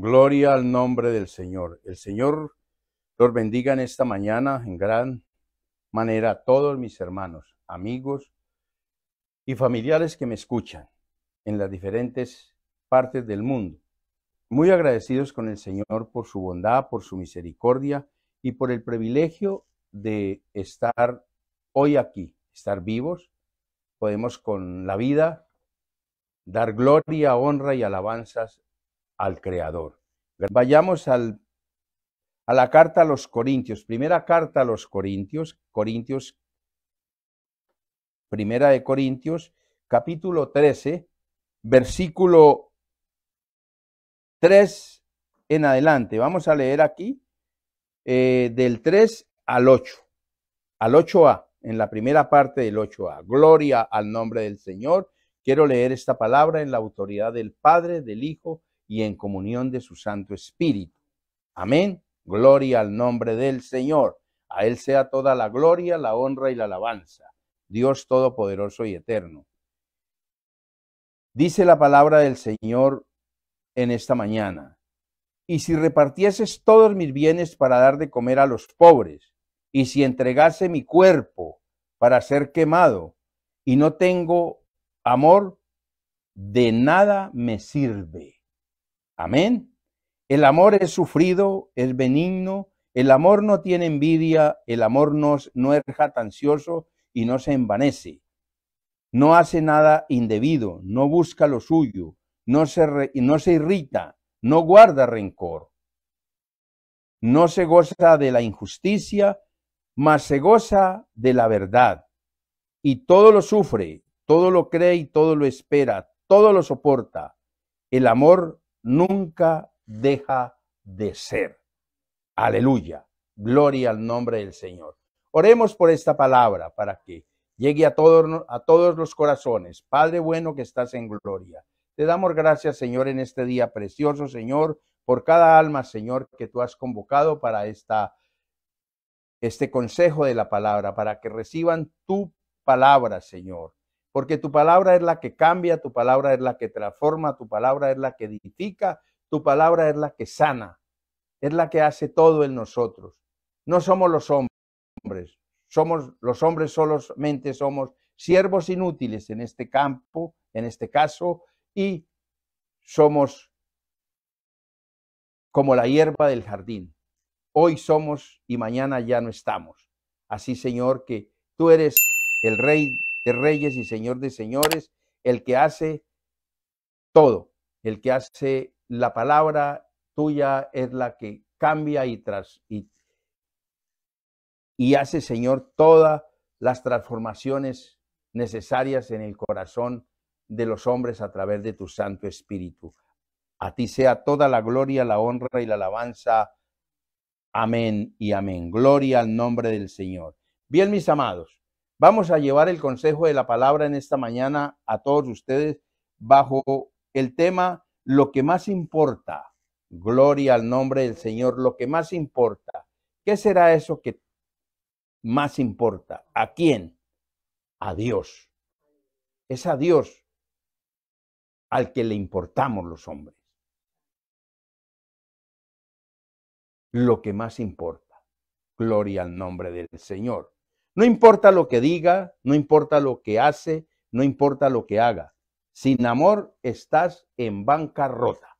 Gloria al nombre del Señor. El Señor los bendiga en esta mañana en gran manera a todos mis hermanos, amigos y familiares que me escuchan en las diferentes partes del mundo. Muy agradecidos con el Señor por su bondad, por su misericordia y por el privilegio de estar hoy aquí, estar vivos. Podemos con la vida dar gloria, honra y alabanzas al Creador. Vayamos al, a la carta a los Corintios, primera carta a los Corintios, Corintios, primera de Corintios, capítulo 13, versículo 3 en adelante. Vamos a leer aquí eh, del 3 al 8, al 8a, en la primera parte del 8a. Gloria al nombre del Señor. Quiero leer esta palabra en la autoridad del Padre, del Hijo, y en comunión de su Santo Espíritu. Amén. Gloria al nombre del Señor. A Él sea toda la gloria, la honra y la alabanza. Dios Todopoderoso y Eterno. Dice la palabra del Señor en esta mañana. Y si repartieses todos mis bienes para dar de comer a los pobres, y si entregase mi cuerpo para ser quemado, y no tengo amor, de nada me sirve. Amén. El amor es sufrido, es benigno, el amor no tiene envidia, el amor no, es jatancioso y no se envanece. No hace nada indebido, no busca lo suyo, no se, no se irrita, no guarda rencor. No se goza de la injusticia, mas se goza de la verdad. Y todo lo sufre, todo lo cree y todo lo espera, todo lo soporta. El amor nunca deja de ser. Aleluya. Gloria al nombre del Señor. Oremos por esta palabra para que llegue a, todos a todos los corazones. Padre bueno que estás en gloria. Te damos gracias, Señor, en este día precioso, Señor, por cada alma, Señor, que tú has convocado para esta, este consejo de la palabra, para que reciban tu palabra, Señor porque tu palabra es la que cambia, tu palabra es la que transforma, tu palabra es la que edifica, tu palabra es la que sana, es la que hace todo en nosotros. No somos los hombres, somos los hombres solamente somos siervos inútiles en este campo, en este caso, y somos como la hierba del jardín. Hoy somos y mañana ya no estamos. Así, Señor, que tú eres el Rey de reyes y señor de señores, el que hace todo, el que hace la palabra tuya es la que cambia y, tras, y, y hace, Señor, todas las transformaciones necesarias en el corazón de los hombres a través de tu Santo Espíritu. A ti sea toda la gloria, la honra y la alabanza. Amén y amén. Gloria al nombre del Señor. Bien, mis amados, Vamos a llevar el consejo de la palabra en esta mañana a todos ustedes bajo el tema lo que más importa. Gloria al nombre del Señor, lo que más importa. ¿Qué será eso que más importa? ¿A quién? A Dios. Es a Dios al que le importamos los hombres. Lo que más importa. Gloria al nombre del Señor. No importa lo que diga, no importa lo que hace, no importa lo que haga. Sin amor estás en bancarrota.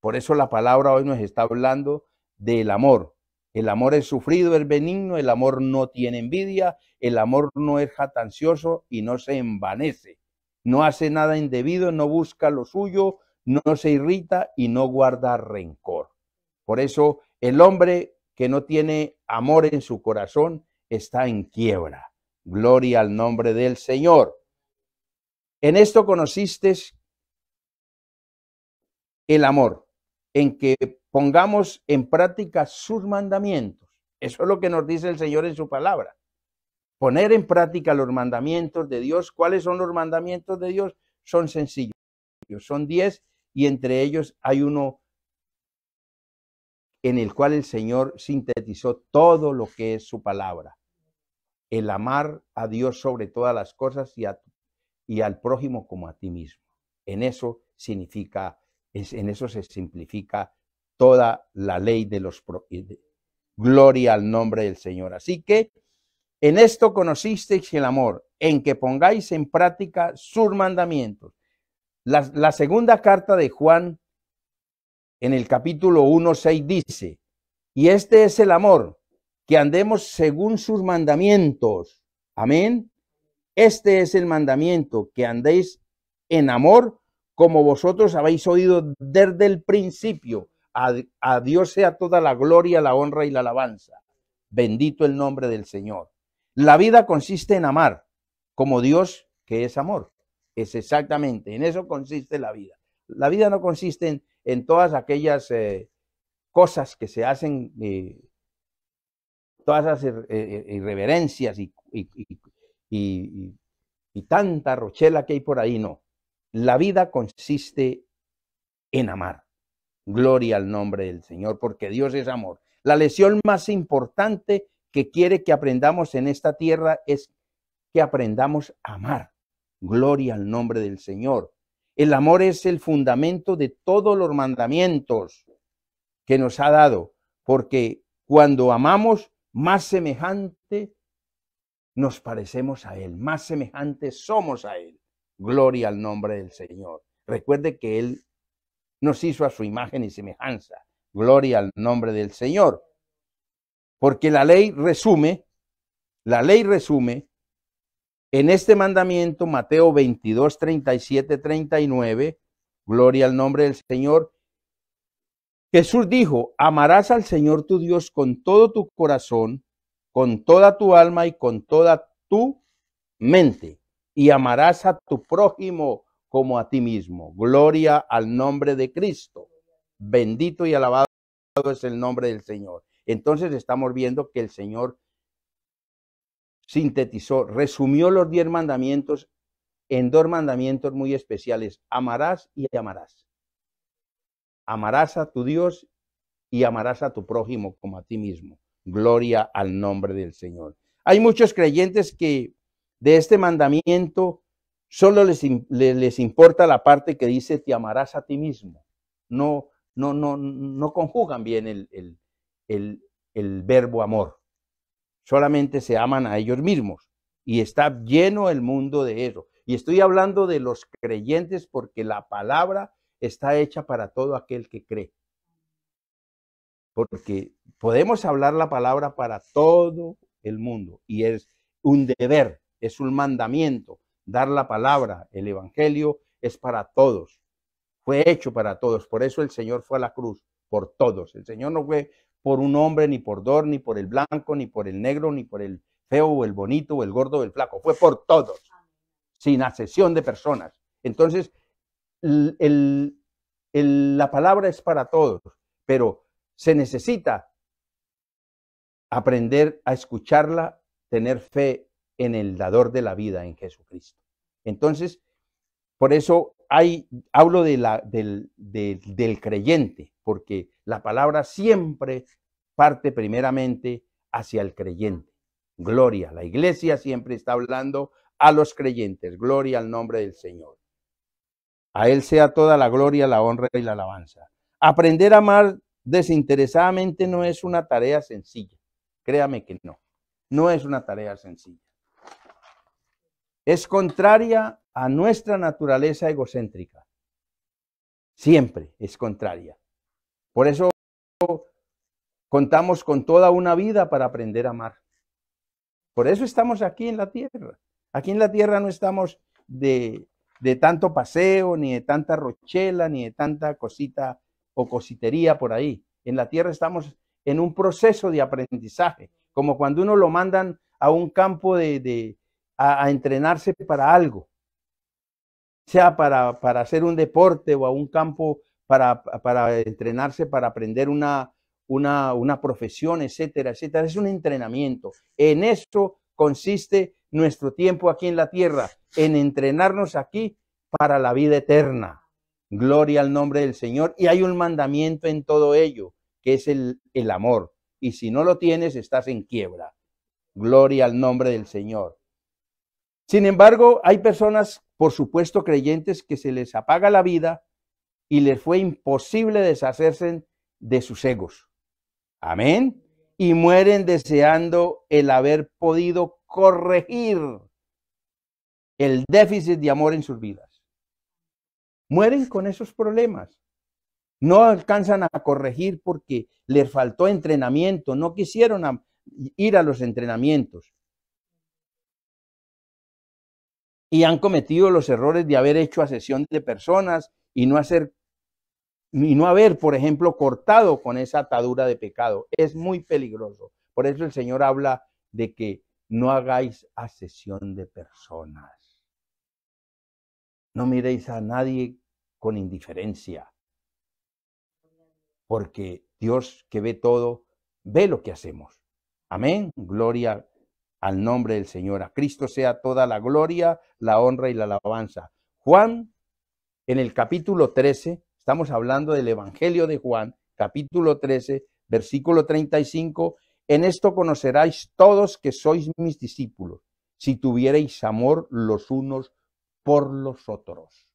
Por eso la palabra hoy nos está hablando del amor. El amor es sufrido, es benigno, el amor no tiene envidia, el amor no es jatancioso y no se envanece. No hace nada indebido, no busca lo suyo, no se irrita y no guarda rencor. Por eso el hombre que no tiene amor en su corazón está en quiebra. Gloria al nombre del Señor. En esto conociste el amor, en que pongamos en práctica sus mandamientos. Eso es lo que nos dice el Señor en su palabra. Poner en práctica los mandamientos de Dios. ¿Cuáles son los mandamientos de Dios? Son sencillos. Son diez y entre ellos hay uno en el cual el Señor sintetizó todo lo que es su palabra. El amar a Dios sobre todas las cosas y, a, y al prójimo como a ti mismo. En eso significa, en eso se simplifica toda la ley de los... Gloria al nombre del Señor. Así que en esto conocisteis el amor, en que pongáis en práctica sus mandamientos. La, la segunda carta de Juan en el capítulo 6, dice, y este es el amor, que andemos según sus mandamientos. Amén. Este es el mandamiento, que andéis en amor como vosotros habéis oído desde el principio. A, a, Dios sea toda la gloria, la honra y la alabanza. Bendito el nombre del Señor. La vida consiste en amar como Dios, que es amor. Es exactamente, en eso consiste la vida. La vida no consiste en, en todas aquellas eh, cosas que se hacen, eh, todas las eh, irreverencias y, y, tanta rochela que hay por ahí, no. La vida consiste en amar. Gloria al nombre del Señor, porque Dios es amor. La lección más importante que quiere que aprendamos en esta tierra es que aprendamos a amar. Gloria al nombre del Señor. El amor es el fundamento de todos los mandamientos que nos ha dado, porque cuando amamos, más semejante nos parecemos a Él, más semejante somos a Él. Gloria al nombre del Señor. Recuerde que Él nos hizo a su imagen y semejanza. Gloria al nombre del Señor. Porque la ley resume, la ley resume en este mandamiento, Mateo 22, 37, 39, gloria al nombre del Señor, Jesús dijo, amarás al Señor tu Dios con todo tu corazón, con toda tu alma y con toda tu mente, y amarás a tu prójimo como a ti mismo. Gloria al nombre de Cristo. Bendito y alabado es el nombre del Señor. Entonces estamos viendo que el Señor sintetizó, resumió los diez mandamientos en dos mandamientos muy especiales, amarás y amarás. Amarás a tu Dios y amarás a tu prójimo como a ti mismo. Gloria al nombre del Señor. Hay muchos creyentes que de este mandamiento solo les, importa la parte que dice te amarás a ti mismo. No, no, no, no conjugan bien el, el, el verbo amor solamente se aman a ellos mismos. Y está lleno el mundo de eso. Y estoy hablando de los creyentes porque la palabra está hecha para todo aquel que cree. Porque podemos hablar la palabra para todo el mundo y es un deber, es un mandamiento. Dar la palabra, el Evangelio es para todos. Fue hecho para todos. Por eso el Señor fue a la cruz, por todos. El Señor no fue por un hombre, ni por Dor, ni por el blanco, ni por el negro, ni por el feo o el bonito o el gordo o el flaco. Fue por todos, sin acepción de personas. Entonces, la palabra es para todos, pero se necesita aprender a escucharla, tener fe en el dador de la vida, en Jesucristo. Entonces, por eso hablo de la, del, del creyente, porque la palabra siempre parte primeramente hacia el creyente. Gloria, la iglesia siempre está hablando a los creyentes. Gloria al nombre del Señor. A Él sea toda la gloria, la honra y la alabanza. Aprender a amar desinteresadamente no es una tarea sencilla. Créame que no. No es una tarea sencilla es contraria a nuestra naturaleza egocéntrica. Siempre es contraria. Por eso contamos con toda una vida para aprender a amar. Por eso estamos aquí en la tierra. Aquí en la tierra no estamos de, tanto paseo, ni de tanta rochela, ni de tanta cosita o cositería por ahí. En la tierra estamos en un proceso de aprendizaje, como cuando uno lo mandan a un campo de, a, entrenarse para algo, sea para, hacer un deporte o a un campo para, entrenarse, para aprender una, una, profesión, etcétera, etcétera. Es un entrenamiento. En eso consiste nuestro tiempo aquí en la tierra, en entrenarnos aquí para la vida eterna. Gloria al nombre del Señor. Y hay un mandamiento en todo ello, que es el, el amor. Y si no lo tienes, estás en quiebra. Gloria al nombre del Señor. Sin embargo, hay personas, por supuesto, creyentes que se les apaga la vida y les fue imposible deshacerse de sus egos. Amén. Y mueren deseando el haber podido corregir el déficit de amor en sus vidas. Mueren con esos problemas. No alcanzan a corregir porque les faltó entrenamiento, no quisieron ir a los entrenamientos, y han cometido los errores de haber hecho asesión de personas y no hacer y no haber, por ejemplo, cortado con esa atadura de pecado. Es muy peligroso. Por eso el Señor habla de que no hagáis asesión de personas. No miréis a nadie con indiferencia, porque Dios que ve todo, ve lo que hacemos. Amén. Gloria a al nombre del Señor. A Cristo sea toda la gloria, la honra y la alabanza. Juan, en el capítulo 13, estamos hablando del Evangelio de Juan, capítulo 13, versículo 35, en esto conoceráis todos que sois mis discípulos, si tuviereis amor los unos por los otros.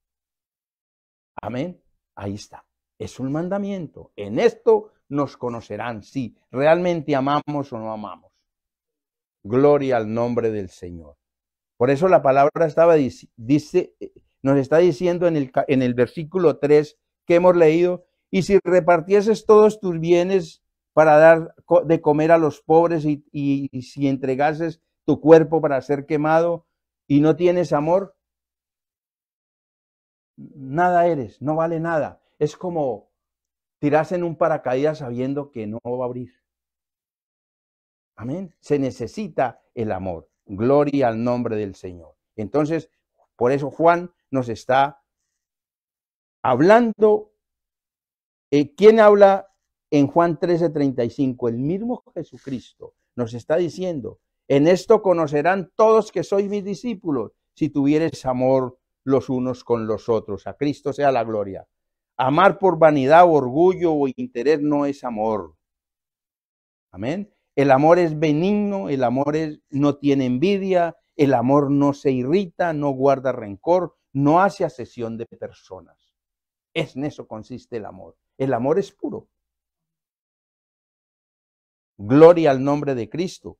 Amén. Ahí está. Es un mandamiento. En esto nos conocerán si realmente amamos o no amamos. Gloria al nombre del Señor. Por eso la palabra estaba, dice, eh, nos está diciendo en el, en el versículo 3 que hemos leído, y si repartieses todos tus bienes para dar de comer a los pobres y, si entregases tu cuerpo para ser quemado y no tienes amor, nada eres, no vale nada. Es como tirarse en un paracaídas sabiendo que no va a abrir. Amén. Se necesita el amor. Gloria al nombre del Señor. Entonces, por eso Juan nos está hablando. Eh, ¿Quién habla en Juan 13:35? El mismo Jesucristo nos está diciendo, en esto conocerán todos que sois mis discípulos, si tuvieres amor los unos con los otros. A Cristo sea la gloria. Amar por vanidad, orgullo o interés no es amor. Amén. El amor es benigno, el amor no tiene envidia, el amor no se irrita, no guarda rencor, no hace asesión de personas. Es en eso consiste el amor. El amor es puro. Gloria al nombre de Cristo.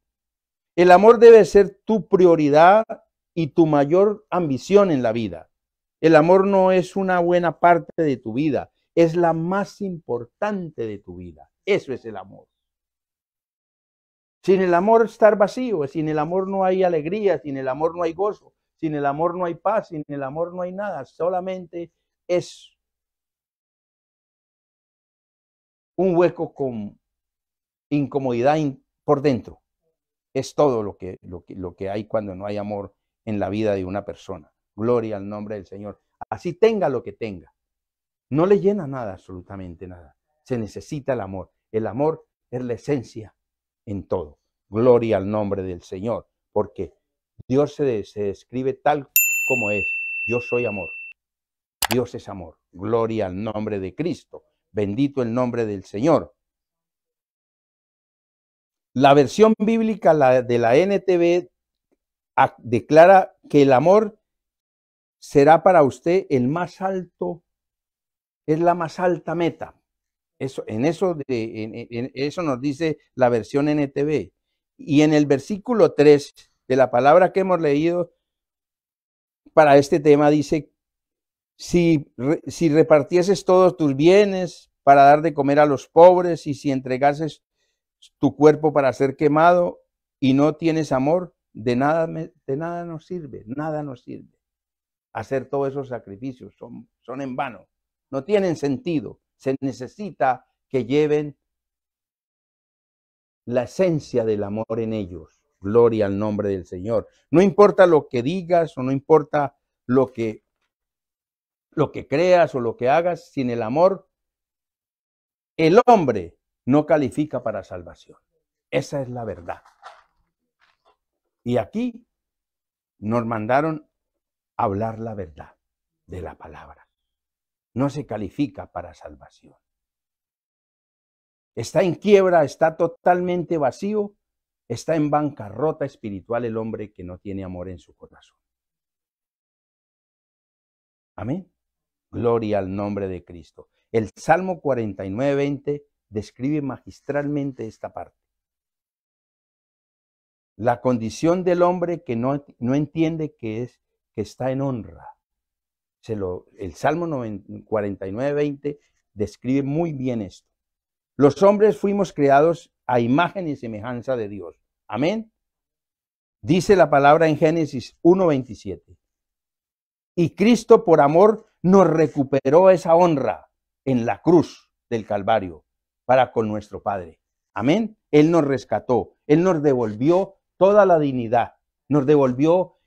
El amor debe ser tu prioridad y tu mayor ambición en la vida. El amor no es una buena parte de tu vida, es la más importante de tu vida. Eso es el amor. Sin el amor estar vacío, sin el amor no hay alegría, sin el amor no hay gozo, sin el amor no hay paz, sin el amor no hay nada, solamente es un hueco con incomodidad por dentro. Es todo lo que, lo, que, lo que hay cuando no hay amor en la vida de una persona. Gloria al nombre del Señor. Así tenga lo que tenga. No le llena nada, absolutamente nada. Se necesita el amor. El amor es la esencia en todo. Gloria al nombre del Señor, porque Dios se, describe tal como es. Yo soy amor. Dios es amor. Gloria al nombre de Cristo. Bendito el nombre del Señor. La versión bíblica de la NTV declara que el amor será para usted el más alto, es la más alta meta. Eso, en, eso en, eso nos dice la versión NTV. Y en el versículo 3 de la palabra que hemos leído para este tema dice, si, si repartieses todos tus bienes para dar de comer a los pobres y si entregases tu cuerpo para ser quemado y no tienes amor, de nada, de nada nos sirve, nada nos sirve. Hacer todos esos sacrificios son, son en vano, no tienen sentido se necesita que lleven la esencia del amor en ellos. Gloria al nombre del Señor. No importa lo que digas o no importa lo que lo que creas o lo que hagas sin el amor, el hombre no califica para salvación. Esa es la verdad. Y aquí nos mandaron hablar la verdad de la palabra no se califica para salvación. Está en quiebra, está totalmente vacío, está en bancarrota espiritual el hombre que no tiene amor en su corazón. Amén. Gloria al nombre de Cristo. El Salmo 49.20 describe magistralmente esta parte. La condición del hombre que no, no entiende que es que está en honra el Salmo 49, 20 describe muy bien esto. Los hombres fuimos creados a imagen y semejanza de Dios. Amén. Dice la palabra en Génesis 1.27. Y Cristo por amor nos recuperó esa honra en la cruz del Calvario para con nuestro Padre. Amén. Él nos rescató, Él nos devolvió toda la dignidad, nos devolvió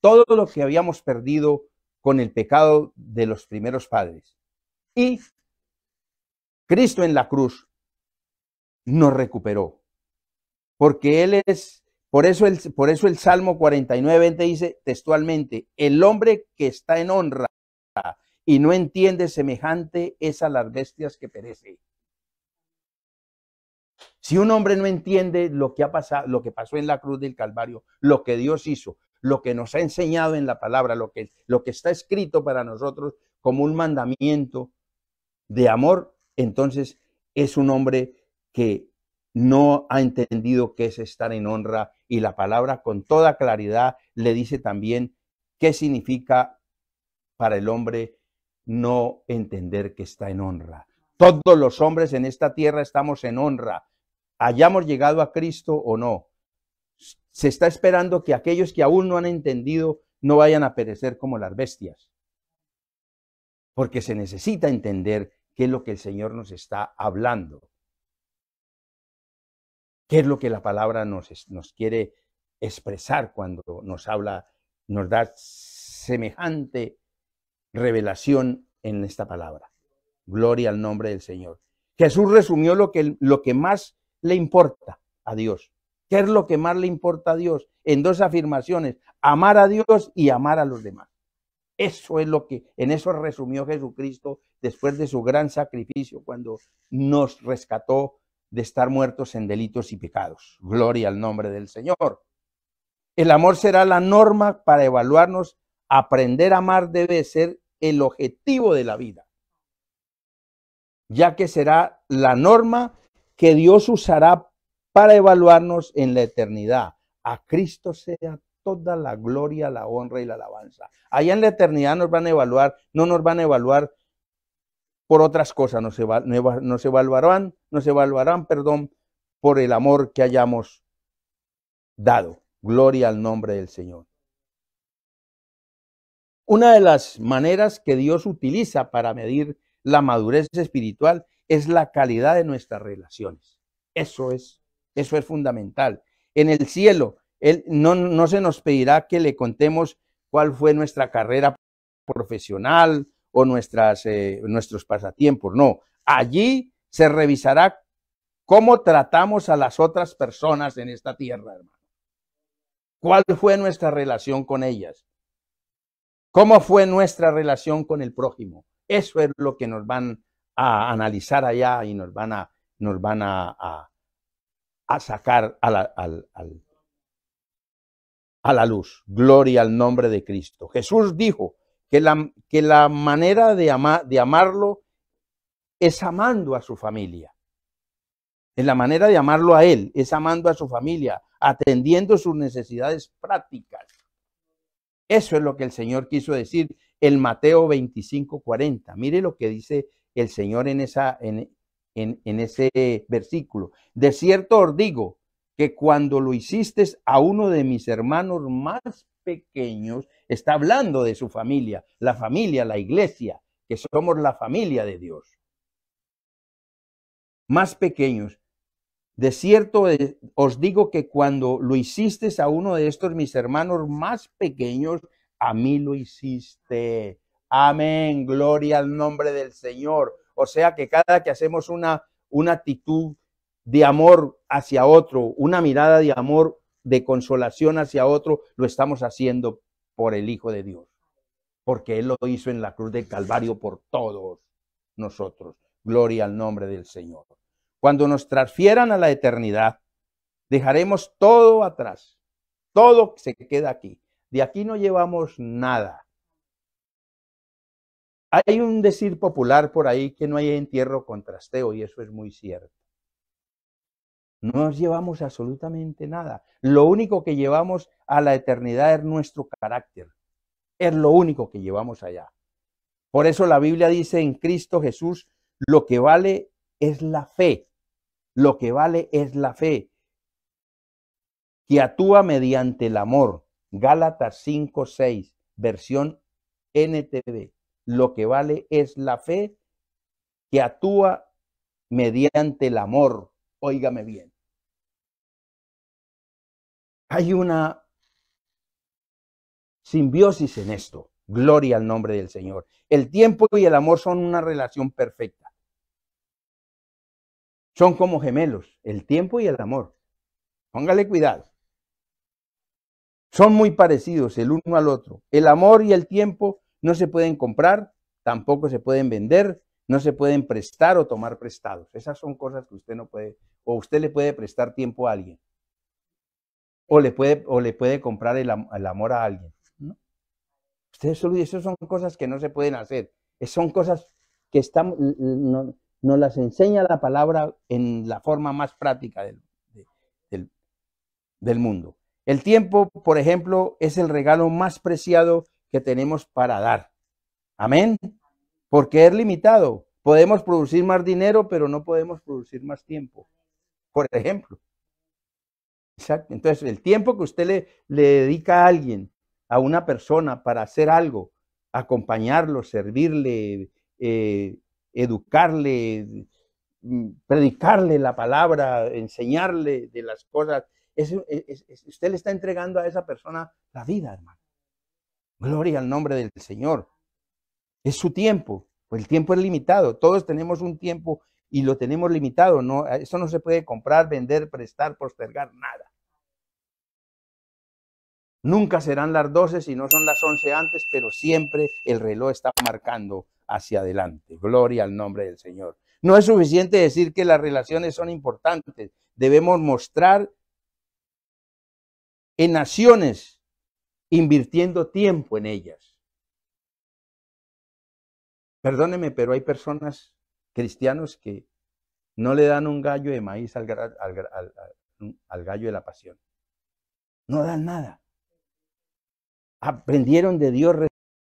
todo lo que habíamos perdido con el pecado de los primeros padres. Y Cristo en la cruz nos recuperó, porque Él es, por eso el, por eso el Salmo 49, 20 dice textualmente, el hombre que está en honra y no entiende semejante es a las bestias que perece. Si un hombre no entiende lo que ha pasado, lo que pasó en la cruz del Calvario, lo que Dios hizo, lo que nos ha enseñado en la palabra, lo que, lo que está escrito para nosotros como un mandamiento de amor, entonces es un hombre que no ha entendido qué es estar en honra y la palabra con toda claridad le dice también qué significa para el hombre no entender que está en honra. Todos los hombres en esta tierra estamos en honra, hayamos llegado a Cristo o no, se está esperando que aquellos que aún no han entendido no vayan a perecer como las bestias. Porque se necesita entender qué es lo que el Señor nos está hablando. ¿Qué es lo que la palabra nos, quiere expresar cuando nos habla, nos da semejante revelación en esta palabra? Gloria al nombre del Señor. Jesús resumió lo lo que más le importa a Dios, ¿Qué es lo que más le importa a Dios? En dos afirmaciones, amar a Dios y amar a los demás. Eso es lo que, en eso resumió Jesucristo después de su gran sacrificio cuando nos rescató de estar muertos en delitos y pecados. Gloria al nombre del Señor. El amor será la norma para evaluarnos. Aprender a amar debe ser el objetivo de la vida, ya que será la norma que Dios usará para evaluarnos en la eternidad. A Cristo sea toda la gloria, la honra y la alabanza. Allá en la eternidad nos van a evaluar, no nos van a evaluar por otras cosas, nos, evaluarán, nos evaluarán, perdón, por el amor que hayamos dado. Gloria al nombre del Señor. Una de las maneras que Dios utiliza para medir la madurez espiritual es la calidad de nuestras relaciones. Eso es eso es fundamental. En el cielo, él, no, se nos pedirá que le contemos cuál fue nuestra carrera profesional o nuestras, eh, nuestros pasatiempos. No, allí se revisará cómo tratamos a las otras personas en esta tierra, hermano. ¿Cuál fue nuestra relación con ellas? ¿Cómo fue nuestra relación con el prójimo? Eso es lo que nos van a analizar allá y nos van a, nos van a, a sacar a la, a la luz. Gloria al nombre de Cristo. Jesús dijo que la, que la manera de, de amarlo es amando a su familia. En la manera de amarlo a él es amando a su familia, atendiendo sus necesidades prácticas. Eso es lo que el Señor quiso decir en Mateo 25, 40. Mire lo que dice el Señor en esa, en, ese versículo. De cierto os digo que cuando lo hiciste a uno de mis hermanos más pequeños, está hablando de su familia, la familia, la iglesia, que somos la familia de Dios. Más pequeños. De cierto eh, os digo que cuando lo hiciste a uno de estos mis hermanos más pequeños, a mí lo hiciste. Amén, gloria al nombre del Señor. O sea que cada que hacemos una, una actitud de amor hacia otro, una mirada de amor, de consolación hacia otro, lo estamos haciendo por el Hijo de Dios, porque Él lo hizo en la cruz del Calvario por todos nosotros. Gloria al nombre del Señor. Cuando nos transfieran a la eternidad, dejaremos todo atrás. Todo se queda aquí. De aquí no llevamos nada. Hay un decir popular por ahí que no hay entierro con trasteo y eso es muy cierto. No nos llevamos absolutamente nada. Lo único que llevamos a la eternidad es nuestro carácter. Es lo único que llevamos allá. Por eso la Biblia dice en Cristo Jesús, lo que vale es la fe. Lo que vale es la fe que actúa mediante el amor. Gálatas 5:6, versión NTV lo que vale es la fe que actúa mediante el amor. Óigame bien. Hay una simbiosis en esto. Gloria al nombre del Señor. El tiempo y el amor son una relación perfecta. Son como gemelos, el tiempo y el amor. Póngale cuidado. Son muy parecidos el uno al otro. El amor y el tiempo no se pueden comprar, tampoco se pueden vender, no se pueden prestar o tomar prestados. Esas son cosas que usted no puede, o usted le puede prestar tiempo a alguien, o le puede, o le puede comprar el, amor a alguien. ¿no? Ustedes solo son cosas que no se pueden hacer, son cosas que no, nos las enseña la palabra en la forma más práctica del, del mundo. El tiempo, por ejemplo, es el regalo más preciado que tenemos para dar. Amén. Porque es limitado. Podemos producir más dinero, pero no podemos producir más tiempo. Por ejemplo. Entonces, el tiempo que usted le, dedica a alguien, a una persona, para hacer algo, acompañarlo, servirle, eh, educarle, mm, predicarle la palabra, enseñarle de las cosas, usted le está entregando a esa persona la vida, hermano. Gloria al nombre del Señor. Es su tiempo. el tiempo es limitado. Todos tenemos un tiempo y lo tenemos limitado. No, eso no se puede comprar, vender, prestar, postergar, nada. Nunca serán las 12 si no son las 11 antes, pero siempre el reloj está marcando hacia adelante. Gloria al nombre del Señor. No es suficiente decir que las relaciones son importantes. Debemos mostrar en acciones invirtiendo tiempo en ellas. Perdóneme, pero hay personas, cristianos, que no le dan un gallo de maíz al, gallo de la pasión. No dan nada. Aprendieron de Dios,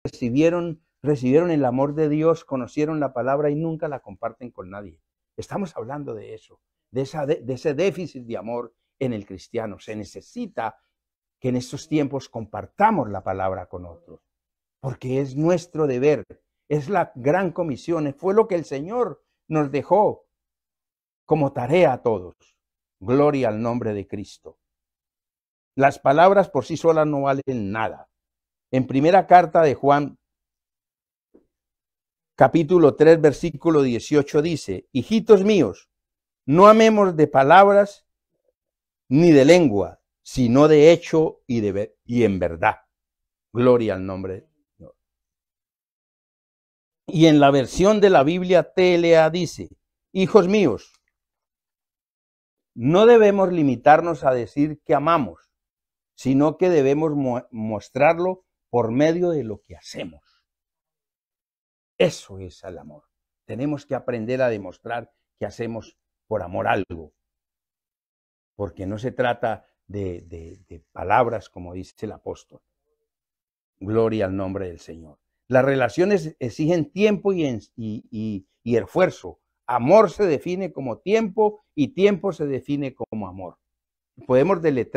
recibieron, el amor de Dios, conocieron la palabra y nunca la comparten con nadie. Estamos hablando de eso, de ese déficit de amor en el cristiano. Se necesita que en estos tiempos compartamos la palabra con otros, porque es nuestro deber, es la gran comisión, fue lo que el Señor nos dejó como tarea a todos. Gloria al nombre de Cristo. Las palabras por sí solas no valen nada. En primera carta de Juan, capítulo 3, versículo 18 dice, hijitos míos, no amemos de palabras ni de lengua, sino de hecho y, de, y en verdad. Gloria al nombre y en la versión de la Biblia TLA dice, hijos míos, no debemos limitarnos a decir que amamos, sino que debemos mostrarlo por medio de lo que hacemos. Eso es el amor. Tenemos que aprender a demostrar que hacemos por amor algo. Porque no se trata de, palabras, como dice el apóstol. Gloria al nombre del Señor. Las relaciones exigen tiempo y, y, y, esfuerzo. Amor se define como tiempo y tiempo se define como amor. Podemos de,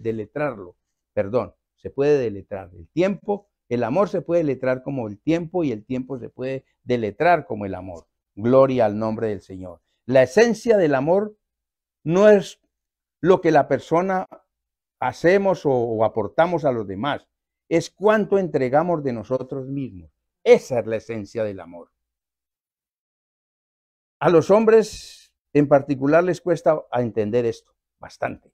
deletrarlo, perdón, se puede deletrar. El tiempo, el amor se puede deletrar como el tiempo y el tiempo se puede deletrar como el amor. Gloria al nombre del Señor. La esencia del amor no es lo que la persona hacemos o, aportamos a los demás, es cuánto entregamos de nosotros mismos. Esa es la esencia del amor. A los hombres en particular les cuesta entender esto bastante.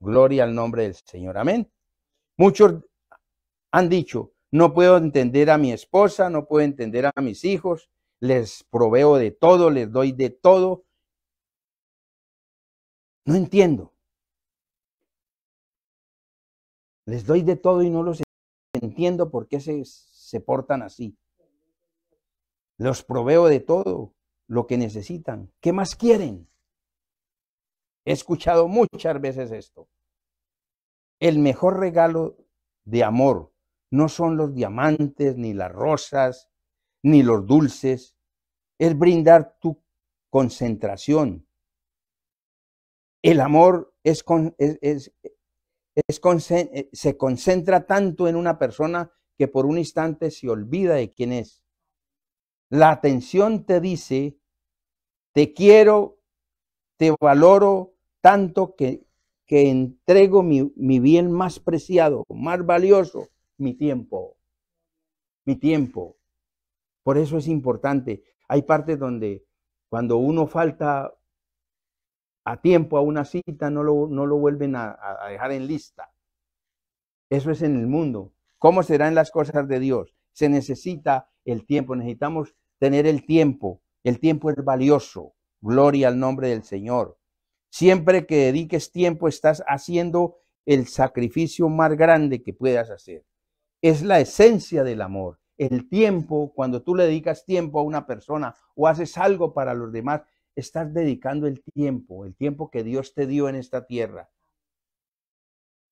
Gloria al nombre del Señor. Amén. Muchos han dicho, no puedo entender a mi esposa, no puedo entender a mis hijos, les proveo de todo, les doy de todo, no entiendo. Les doy de todo y no los entiendo por qué se, se portan así. Los proveo de todo lo que necesitan. ¿Qué más quieren? He escuchado muchas veces esto. El mejor regalo de amor no son los diamantes, ni las rosas, ni los dulces. Es brindar tu concentración, el amor es, eh, se concentra tanto en una persona que por un instante se olvida de quién es. La atención te dice, te quiero, te valoro tanto que, que entrego mi, mi bien más preciado, más valioso, mi tiempo. Mi tiempo. Por eso es importante. Hay partes donde cuando uno falta a tiempo a una cita, no lo, no lo vuelven a, a dejar en lista. Eso es en el mundo. ¿Cómo serán las cosas de Dios? Se necesita el tiempo, necesitamos tener el tiempo. El tiempo es valioso. Gloria al nombre del Señor. Siempre que dediques tiempo estás haciendo el sacrificio más grande que puedas hacer. Es la esencia del amor. El tiempo, cuando tú le dedicas tiempo a una persona o haces algo para los demás, estás dedicando el tiempo, el tiempo que Dios te dio en esta tierra.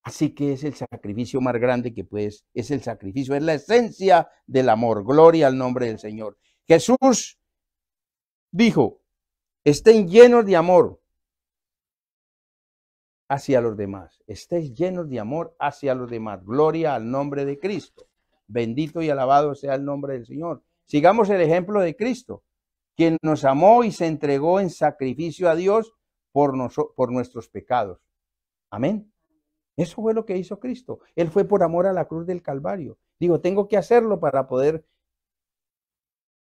Así que es el sacrificio más grande que puedes, es el sacrificio, es la esencia del amor. Gloria al nombre del Señor. Jesús dijo, estén llenos de amor hacia los demás. estén llenos de amor hacia los demás. Gloria al nombre de Cristo. Bendito y alabado sea el nombre del Señor. Sigamos el ejemplo de Cristo quien nos amó y se entregó en sacrificio a Dios por, por nuestros pecados. Amén. Eso fue lo que hizo Cristo. Él fue por amor a la cruz del Calvario. Digo, tengo que hacerlo para poder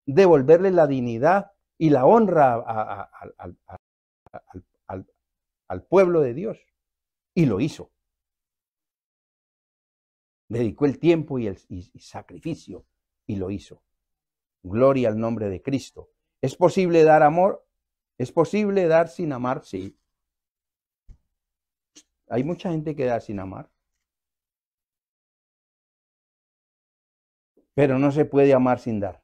devolverle la dignidad y la honra al, pueblo de Dios. Y lo hizo. Dedicó el tiempo y el sacrificio y lo hizo. Gloria al nombre de Cristo. ¿Es posible dar amor? ¿Es posible dar sin amar? Sí. Hay mucha gente que da sin amar. Pero no se puede amar sin dar.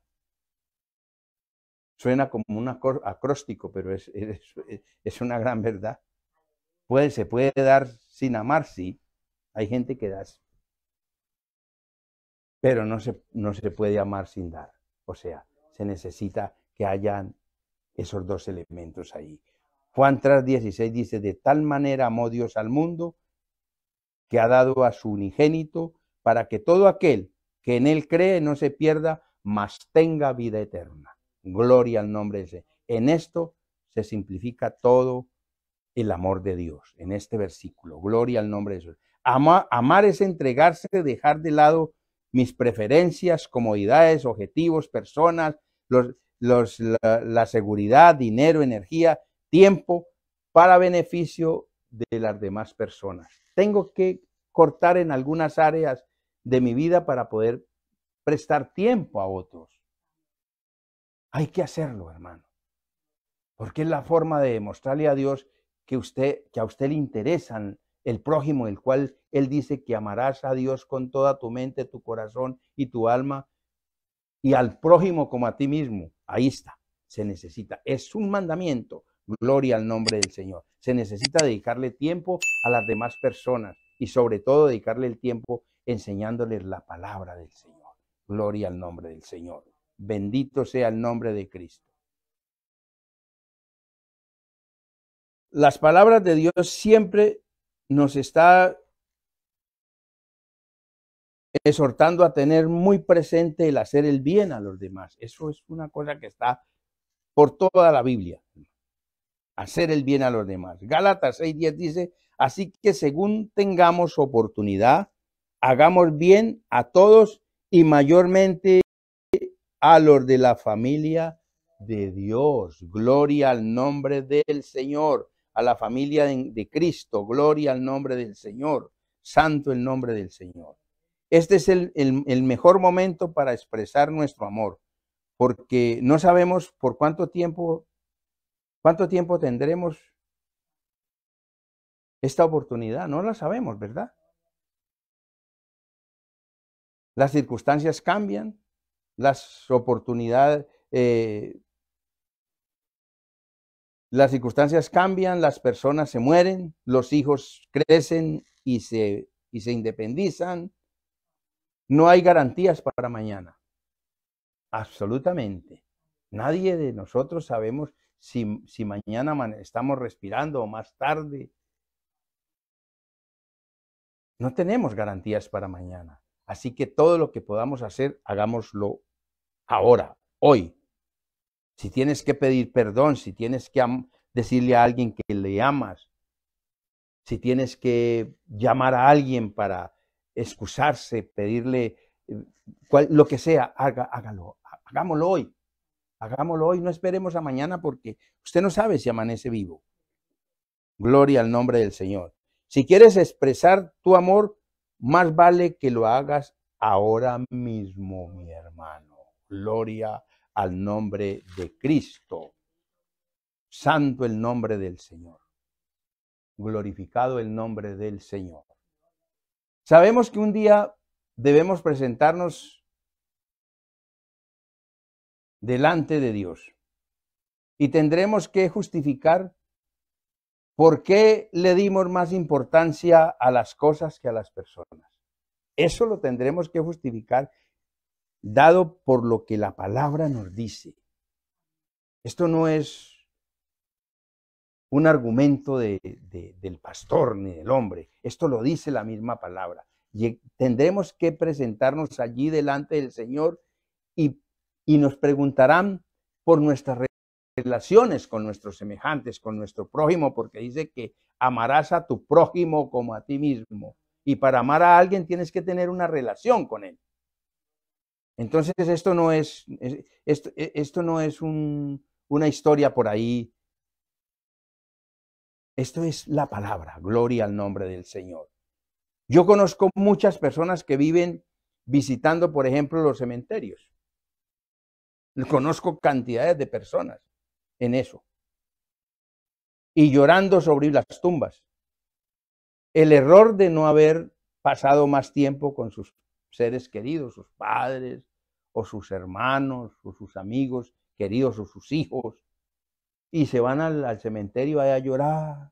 Suena como un acróstico, pero es, una gran verdad. Puede, se puede dar sin amar, sí. Hay gente que da. Pero no se, no se puede amar sin dar. O sea, se necesita que hayan esos dos elementos ahí. Juan 3:16 dice, de tal manera amó Dios al mundo que ha dado a su unigénito para que todo aquel que en él cree no se pierda, mas tenga vida eterna. Gloria al nombre de Dios. En esto se simplifica todo el amor de Dios, en este versículo. Gloria al nombre de Dios. amar es entregarse, dejar de lado mis preferencias, comodidades, objetivos, personas, los, los, la, seguridad, dinero, energía, tiempo para beneficio de las demás personas. Tengo que cortar en algunas áreas de mi vida para poder prestar tiempo a otros. Hay que hacerlo, hermano. Porque es la forma de demostrarle a Dios que, usted, que a usted le interesan el prójimo, el cual Él dice que amarás a Dios con toda tu mente, tu corazón y tu alma, y al prójimo como a ti mismo. Ahí está, se necesita. Es un mandamiento, gloria al nombre del Señor. Se necesita dedicarle tiempo a las demás personas y sobre todo dedicarle el tiempo enseñándoles la palabra del Señor. Gloria al nombre del Señor. Bendito sea el nombre de Cristo. Las palabras de Dios siempre nos está exhortando a tener muy presente el hacer el bien a los demás. Eso es una cosa que está por toda la Biblia. Hacer el bien a los demás. Gálatas 6:10 dice, así que según tengamos oportunidad, hagamos bien a todos y mayormente a los de la familia de Dios. Gloria al nombre del Señor, a la familia de Cristo. Gloria al nombre del Señor. Santo el nombre del Señor. Este es el, mejor momento para expresar nuestro amor, porque no sabemos por cuánto tiempo, cuánto tiempo tendremos esta oportunidad. No la sabemos, ¿verdad? Las circunstancias cambian, las oportunidades, eh, las circunstancias cambian, las personas se mueren, los hijos crecen y se, y se independizan, no hay garantías para mañana. Absolutamente. Nadie de nosotros sabemos si, mañana estamos respirando o más tarde. No tenemos garantías para mañana. Así que todo lo que podamos hacer, hagámoslo ahora, hoy. Si tienes que pedir perdón, si tienes que decirle a alguien que le amas, si tienes que llamar a alguien para excusarse, pedirle eh, lo que sea, haga, hágalo, hagámoslo hoy. Hagámoslo hoy, no esperemos a mañana porque usted no sabe si amanece vivo. Gloria al nombre del Señor. Si quieres expresar tu amor, más vale que lo hagas ahora mismo, mi hermano. Gloria al nombre de Cristo. Santo el nombre del Señor. Glorificado el nombre del Señor. Sabemos que un día debemos presentarnos delante de Dios y tendremos que justificar por qué le dimos más importancia a las cosas que a las personas. Eso lo tendremos que justificar dado por lo que la palabra nos dice. Esto no es un argumento del pastor ni del hombre. Esto lo dice la misma palabra. Y tendremos que presentarnos allí delante del Señor y, nos preguntarán por nuestras relaciones con nuestros semejantes, con nuestro prójimo, porque dice que amarás a tu prójimo como a ti mismo. Y para amar a alguien tienes que tener una relación con él. Entonces esto no es, e, esto, no es una historia por ahí esto es la palabra, gloria al nombre del Señor. Yo conozco muchas personas que viven visitando, por ejemplo, los cementerios. Conozco cantidades de personas en eso. Y llorando sobre las tumbas. El error de no haber pasado más tiempo con sus seres queridos, sus padres o sus hermanos o sus amigos queridos o sus hijos y se van al, cementerio a llorar.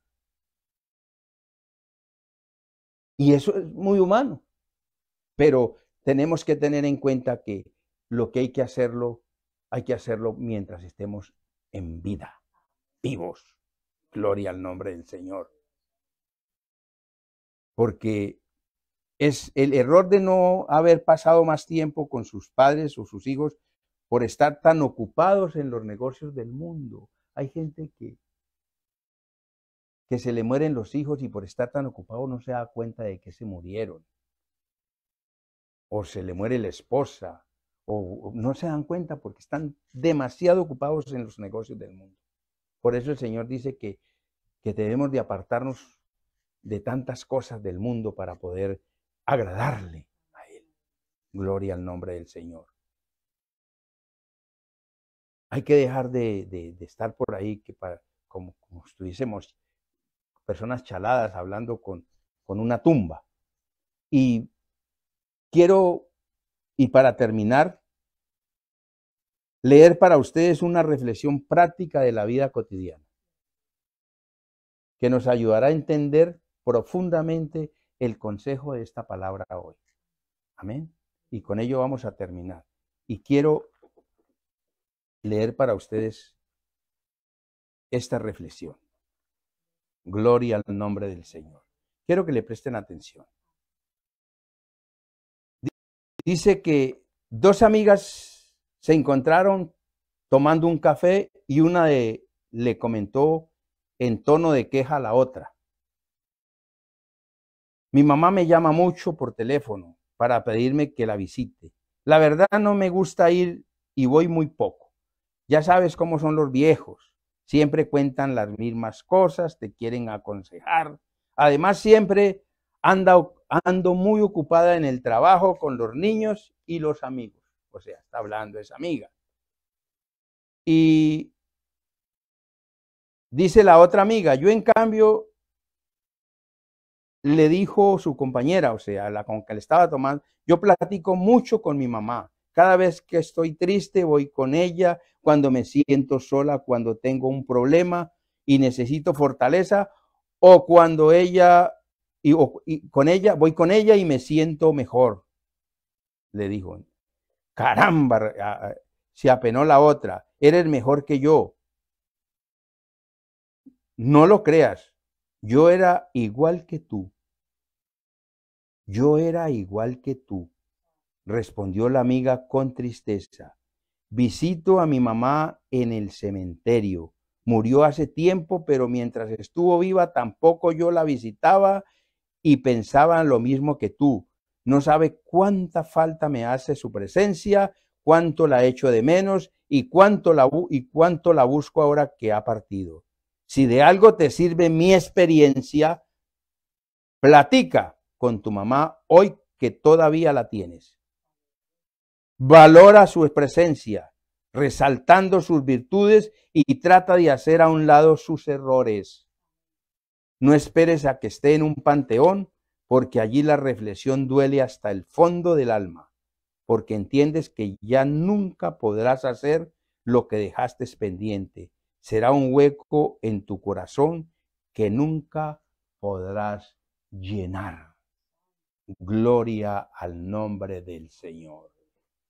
Y eso es muy humano. Pero tenemos que tener en cuenta que lo que hay que hacerlo, hay que hacerlo mientras estemos en vida, vivos. Gloria al nombre del Señor. Porque es el error de no haber pasado más tiempo con sus padres o sus hijos por estar tan ocupados en los negocios del mundo, hay gente que, se le mueren los hijos y por estar tan ocupado no se da cuenta de que se murieron. O se le muere la esposa, o, no se dan cuenta porque están demasiado ocupados en los negocios del mundo. Por eso el Señor dice que, que debemos de apartarnos de tantas cosas del mundo para poder agradarle a Él. Gloria al nombre del Señor. Hay que dejar de, estar por ahí que para, como, como, estuviésemos personas chaladas hablando con, con una tumba. Y quiero, y para terminar, leer para ustedes una reflexión práctica de la vida cotidiana, que nos ayudará a entender profundamente el consejo de esta palabra hoy. Amén. Y con ello vamos a terminar. Y quiero leer para ustedes esta reflexión. Gloria al nombre del Señor. Quiero que le presten atención. Dice que dos amigas se encontraron tomando un café y una de, le comentó en tono de queja a la otra. Mi mamá me llama mucho por teléfono para pedirme que la visite. La verdad no me gusta ir y voy muy poco. Ya sabes cómo son los viejos. Siempre cuentan las mismas cosas, te quieren aconsejar. Además, siempre ando muy ocupada en el trabajo con los niños y los amigos. O sea, está hablando esa amiga. Y dice la otra amiga, yo en cambio le dijo su compañera, o sea, la con que le estaba tomando, yo platico mucho con mi mamá. Cada vez que estoy triste, voy con ella. Cuando me siento sola, cuando tengo un problema y necesito fortaleza, o cuando ella, y, con ella, voy con ella y me siento mejor. Le dijo, caramba, se apenó la otra, eres mejor que yo. No lo creas, yo era igual que tú. Yo era igual que tú respondió la amiga con tristeza. Visito a mi mamá en el cementerio. Murió hace tiempo, pero mientras estuvo viva tampoco yo la visitaba y pensaba lo mismo que tú. No sabe cuánta falta me hace su presencia, cuánto la echo de menos y cuánto la, y cuánto la busco ahora que ha partido. Si de algo te sirve mi experiencia, platica con tu mamá hoy que todavía la tienes valora su presencia, resaltando sus virtudes y trata de hacer a un lado sus errores. No esperes a que esté en un panteón, porque allí la reflexión duele hasta el fondo del alma, porque entiendes que ya nunca podrás hacer lo que dejaste pendiente. Será un hueco en tu corazón que nunca podrás llenar. Gloria al nombre del Señor.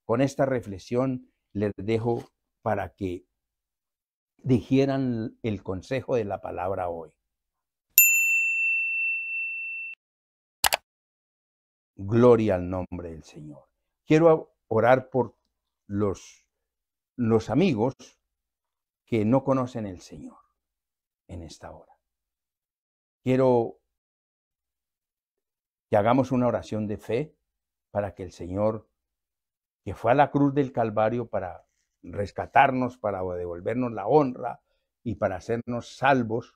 Con esta reflexión les dejo para que dijeran el consejo de la palabra hoy. Gloria al nombre del Señor. Quiero orar por los, los amigos que no conocen el Señor en esta hora. Quiero que hagamos una oración de fe para que el Señor que fue a la cruz del Calvario para rescatarnos, para devolvernos la honra y para hacernos salvos,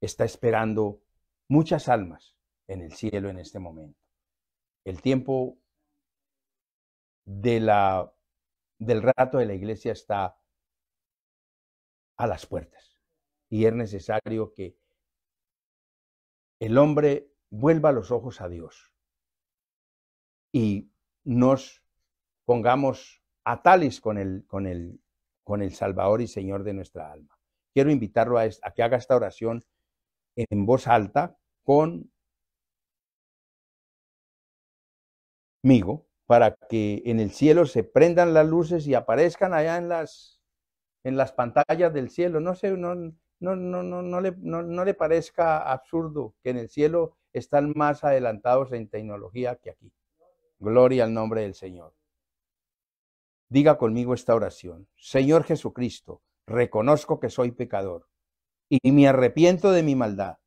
está esperando muchas almas en el cielo en este momento. El tiempo de la, del rato de la iglesia está a las puertas y es necesario que el hombre vuelva los ojos a Dios y nos pongamos a tales con el, con el, con el Salvador y Señor de nuestra alma. Quiero invitarlo a, que haga esta oración en voz alta conmigo para que en el cielo se prendan las luces y aparezcan allá en las en las pantallas del cielo. No sé, no, no, no, le, no le parezca absurdo que en el cielo están más adelantados en tecnología que aquí. Gloria al nombre del Señor diga conmigo esta oración. Señor Jesucristo, reconozco que soy pecador y me arrepiento de mi maldad.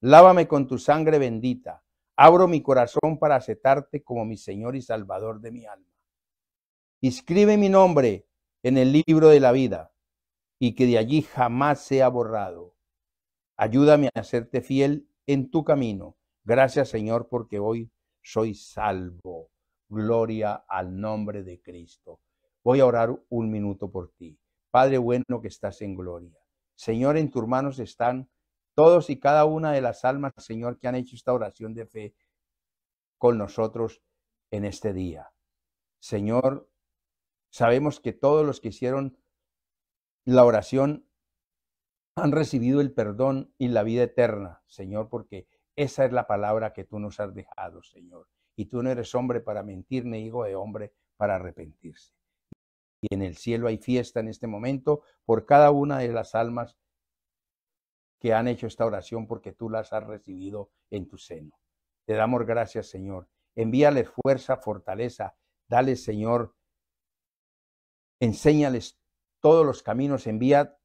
Lávame con tu sangre bendita. Abro mi corazón para aceptarte como mi Señor y Salvador de mi alma. Inscribe mi nombre en el libro de la vida y que de allí jamás sea borrado. Ayúdame a hacerte fiel en tu camino. Gracias Señor porque hoy soy salvo. Gloria al nombre de Cristo. Voy a orar un minuto por ti. Padre bueno que estás en gloria. Señor, en tus manos están todos y cada una de las almas, Señor, que han hecho esta oración de fe con nosotros en este día. Señor, sabemos que todos los que hicieron la oración han recibido el perdón y la vida eterna, Señor, porque esa es la palabra que tú nos has dejado, Señor. Y tú no eres hombre para mentir, ni hijo de hombre para arrepentirse y en el cielo hay fiesta en este momento por cada una de las almas que han hecho esta oración porque tú las has recibido en tu seno. Te damos gracias, Señor. Envíales fuerza, fortaleza. Dale, Señor, enséñales todos los caminos. Envía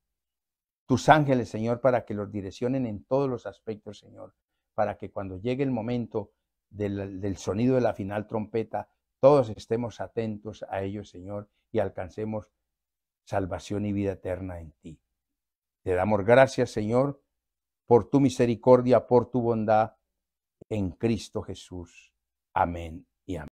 tus ángeles, Señor, para que los direccionen en todos los aspectos, Señor. Para que cuando llegue el momento del sonido de la final trompeta, todos estemos atentos a ello, Señor, y alcancemos salvación y vida eterna en ti. Te damos gracias, Señor, por tu misericordia, por tu bondad en Cristo Jesús. Amén y amén.